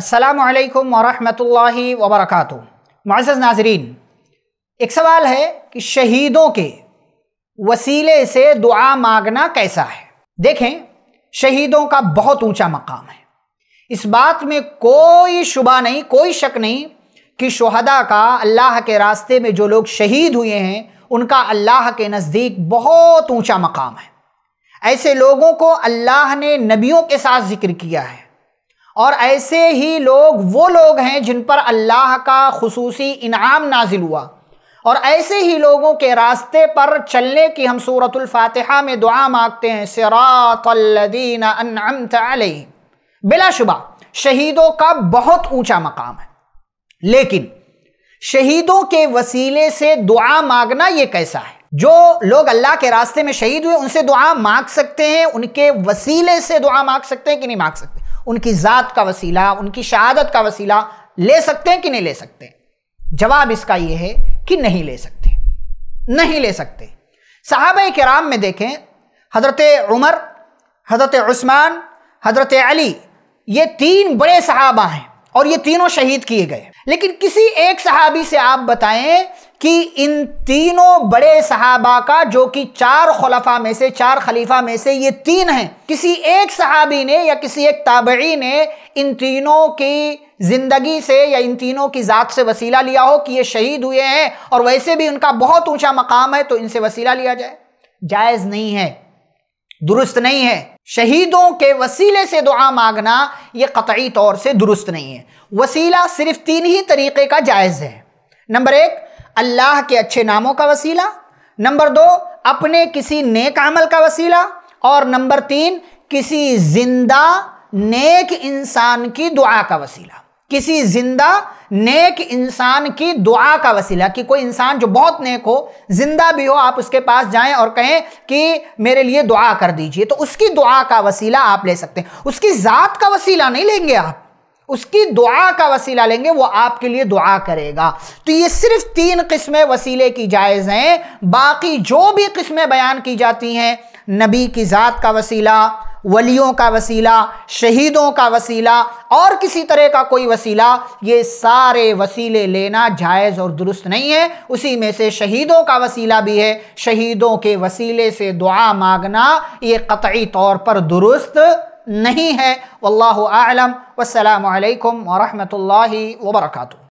असलकम वरहमल वबरक मज़ नाजरीन एक सवाल है कि शहीदों के वसीले से दुआ मांगना कैसा है देखें शहीदों का बहुत ऊंचा मकाम है इस बात में कोई शुबा नहीं कोई शक नहीं कि शहदा का अल्लाह के रास्ते में जो लोग शहीद हुए हैं उनका अल्लाह के नज़दीक बहुत ऊंचा मकाम है ऐसे लोगों को अल्लाह ने नबियों के साथ जिक्र किया है और ऐसे ही लोग वो लोग हैं जिन पर अल्लाह का खसूसी इनाम नाजिल हुआ और ऐसे ही लोगों के रास्ते पर चलने की हम सूरतुल्फातहा में दुआ मांगते हैं सरातल्लिन बिलाशुबा शहीदों का बहुत ऊंचा मकाम है लेकिन शहीदों के वसीले से दुआ मांगना ये कैसा है जो लोग अल्लाह के रास्ते में शहीद हुए उनसे दुआ मांग सकते हैं उनके वसीले से दुआ मांग सकते हैं कि नहीं मांग सकते उनकी ज़ात का वसीला उनकी शहादत का वसीला ले सकते हैं कि नहीं ले सकते जवाब इसका यह है कि नहीं ले सकते नहीं ले सकते साहब कराम में देखें हज़रत उमर हज़रत उस्मान हज़रत अली ये तीन बड़े सहाबा हैं और ये तीनों शहीद किए गए लेकिन किसी एक सहाबी से आप बताएं कि इन तीनों बड़े सहाबा का जो कि चार खलफा में से चार खलीफा में से ये तीन हैं किसी एक सहाबी ने या किसी एक ताबी ने इन तीनों की ज़िंदगी से या इन तीनों की ज़ात से वसीला लिया हो कि ये शहीद हुए हैं और वैसे भी उनका बहुत ऊंचा मकाम है तो इनसे वसीला लिया जाए जायज़ नहीं है दुरुस्त नहीं है शहीदों के वसीले से दुआ मांगना ये कतई तौर से दुरुस्त नहीं है वसीला सिर्फ तीन ही तरीके का जायज़ है नंबर एक अल्लाह के अच्छे नामों का वसीला नंबर दो अपने किसी नेक अमल का वसीला और नंबर तीन किसी जिंदा नेक इंसान की दुआ का वसीला किसी जिंदा नेक इंसान की दुआ का वसीला कि कोई इंसान जो बहुत नेक हो जिंदा भी हो आप उसके पास जाएं और कहें कि मेरे लिए दुआ कर दीजिए तो उसकी दुआ का वसीला आप ले सकते हैं उसकी ज़ात का वसीला नहीं लेंगे आप उसकी दुआ का वसीला लेंगे वो आपके लिए दुआ करेगा तो ये सिर्फ तीन किस्में वसीले की जायज़ हैं बाकी जो भी किस्में बयान की जाती हैं नबी की ज़ात का वसीला वलियों का वसीला शहीदों का वसीला और किसी तरह का कोई वसीला ये सारे वसीले लेना जायज़ और दुरुस्त नहीं है उसी में से शहीदों का वसीला भी है शहीदों के वसीले से दुआ मांगना ये कतई तौर पर दुरुस्त نہیں ہے واللہ اعلم والسلام علیکم ورحمۃ اللہ وبرکاتہ